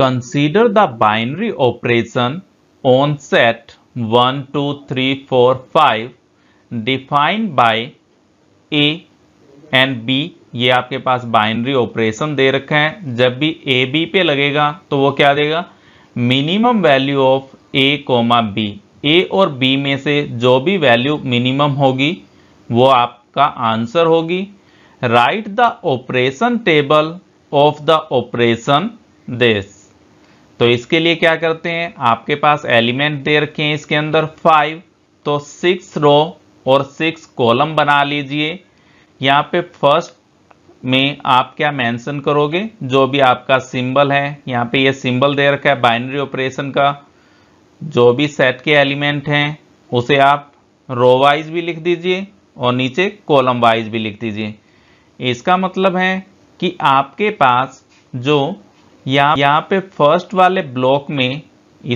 Consider the binary operation on set 1, 2, 3, 4, five defined by A and B ये आपके पास binary operation दे रखे हैं जब भी ए बी पे लगेगा तो वो क्या देगा minimum value of A comma B A और बी में से जो भी वैल्यू मिनिमम होगी वो आपका आंसर होगी right the operation table of the operation this तो इसके लिए क्या करते हैं आपके पास एलिमेंट दे रखे हैं इसके अंदर फाइव तो सिक्स रो और सिक्स कॉलम बना लीजिए यहाँ पे फर्स्ट में आप क्या मेंशन करोगे जो भी आपका सिंबल है यहाँ पे ये यह सिंबल दे रखा है बाइनरी ऑपरेशन का जो भी सेट के एलिमेंट हैं उसे आप रो वाइज भी लिख दीजिए और नीचे कॉलम वाइज भी लिख दीजिए इसका मतलब है कि आपके पास जो यहाँ यहाँ पे फर्स्ट वाले ब्लॉक में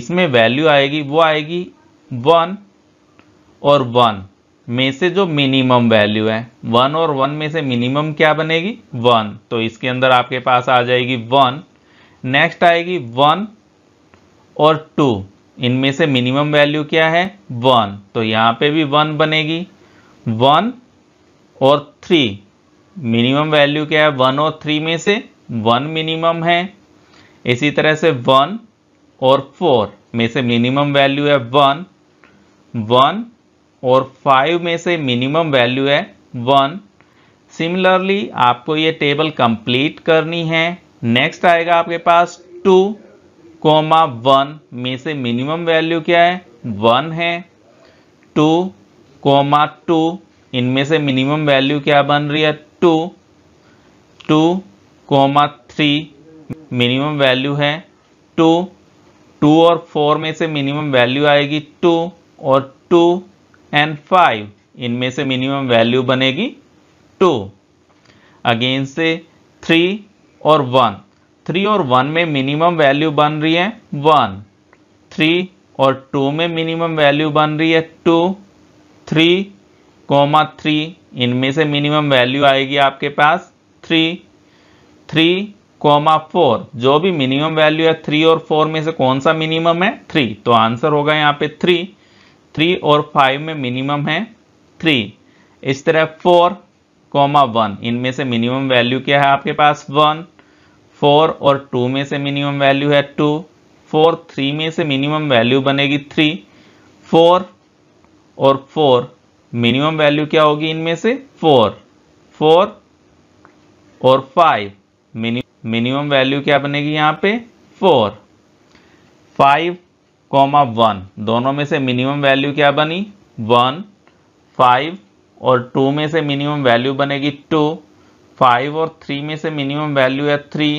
इसमें वैल्यू आएगी वो आएगी वन और वन में से जो मिनिमम वैल्यू है वन और वन में से मिनिमम क्या बनेगी वन तो इसके अंदर आपके पास आ जाएगी वन नेक्स्ट आएगी वन और टू इनमें से मिनिमम वैल्यू क्या है वन तो यहाँ पे भी वन बनेगी वन और थ्री मिनिमम वैल्यू क्या है वन और थ्री में से वन मिनिमम है इसी तरह से वन और फोर में से मिनिमम वैल्यू है वन वन और फाइव में से मिनिमम वैल्यू है वन सिमिलरली आपको ये टेबल कंप्लीट करनी है नेक्स्ट आएगा आपके पास टू कोमा वन में से मिनिमम वैल्यू क्या है वन है टू कोमा टू इनमें से मिनिमम वैल्यू क्या बन रही है two two comma three minimum value है टू टू और फोर में से मिनिमम वैल्यू आएगी टू और टू एंड फाइव इनमें से मिनिमम वैल्यू बनेगी टू अगेन से थ्री और वन थ्री और वन में मिनिमम वैल्यू बन रही है वन थ्री और टू में मिनिमम वैल्यू बन रही है टू थ्री कोमा थ्री इनमें से मिनिमम वैल्यू आएगी आपके पास थ्री थ्री कॉमा फोर जो भी मिनिमम वैल्यू है थ्री और फोर में से कौन सा मिनिमम है थ्री तो आंसर होगा यहाँ पे थ्री थ्री और फाइव में मिनिमम है थ्री इस तरह फोर कॉमा वन इनमें से मिनिमम वैल्यू क्या है आपके पास वन फोर और टू में से मिनिमम वैल्यू है टू फोर थ्री में से मिनिमम वैल्यू बनेगी थ्री फोर और फोर मिनिमम वैल्यू क्या होगी इनमें से फोर फोर और फाइव मिनिमम मिनिमम वैल्यू क्या बनेगी यहाँ पे फोर फाइव कॉमा वन दोनों में से मिनिमम वैल्यू क्या बनी वन फाइव और टू में से मिनिमम वैल्यू बनेगी टू फाइव और थ्री में से मिनिमम वैल्यू है थ्री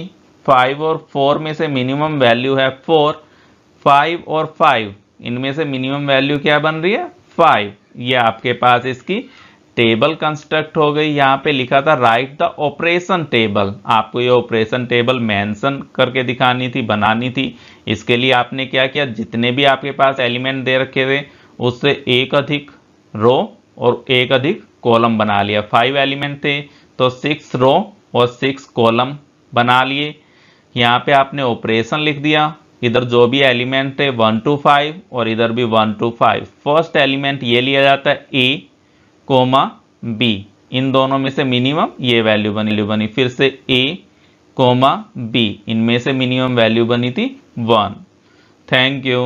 फाइव और फोर में से मिनिमम वैल्यू है फोर फाइव और फाइव इनमें से मिनिमम वैल्यू क्या बन रही है फाइव ये आपके पास इसकी टेबल कंस्ट्रक्ट हो गई यहाँ पे लिखा था राइट द ऑपरेशन टेबल आपको ये ऑपरेशन टेबल मेंशन करके दिखानी थी बनानी थी इसके लिए आपने क्या किया जितने भी आपके पास एलिमेंट दे रखे थे उससे एक अधिक रो और एक अधिक कॉलम बना लिया फाइव एलिमेंट थे तो सिक्स रो और सिक्स कॉलम बना लिए यहाँ पे आपने ऑपरेशन लिख दिया इधर जो भी एलिमेंट थे वन टू फाइव और इधर भी one two five first element ये लिया जाता है ए कोमा बी इन दोनों में से मिनिमम ये वैल्यू बनी वैल्यू बनी फिर से ए कोमा बी इनमें से मिनिमम वैल्यू बनी थी वन थैंक यू